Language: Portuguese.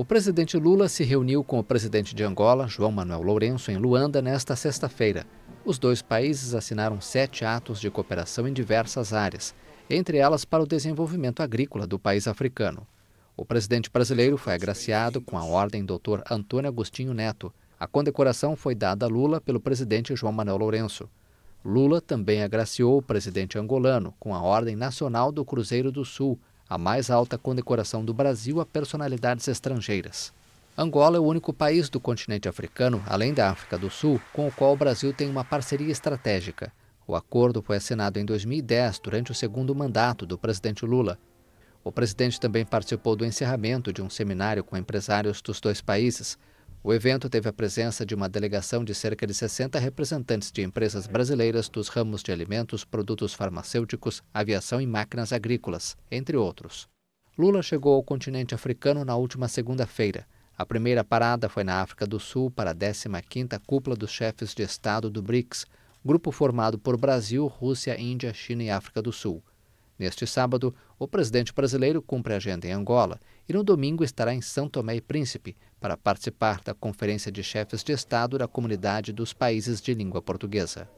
O presidente Lula se reuniu com o presidente de Angola, João Manuel Lourenço, em Luanda, nesta sexta-feira. Os dois países assinaram sete atos de cooperação em diversas áreas, entre elas para o desenvolvimento agrícola do país africano. O presidente brasileiro foi agraciado com a Ordem Dr. Antônio Agostinho Neto. A condecoração foi dada a Lula pelo presidente João Manuel Lourenço. Lula também agraciou o presidente angolano com a Ordem Nacional do Cruzeiro do Sul, a mais alta condecoração do Brasil a personalidades estrangeiras. Angola é o único país do continente africano, além da África do Sul, com o qual o Brasil tem uma parceria estratégica. O acordo foi assinado em 2010, durante o segundo mandato do presidente Lula. O presidente também participou do encerramento de um seminário com empresários dos dois países, o evento teve a presença de uma delegação de cerca de 60 representantes de empresas brasileiras dos ramos de alimentos, produtos farmacêuticos, aviação e máquinas agrícolas, entre outros. Lula chegou ao continente africano na última segunda-feira. A primeira parada foi na África do Sul para a 15ª Cúpula dos Chefes de Estado do BRICS, grupo formado por Brasil, Rússia, Índia, China e África do Sul. Neste sábado, o presidente brasileiro cumpre agenda em Angola e no domingo estará em São Tomé e Príncipe para participar da Conferência de Chefes de Estado da Comunidade dos Países de Língua Portuguesa.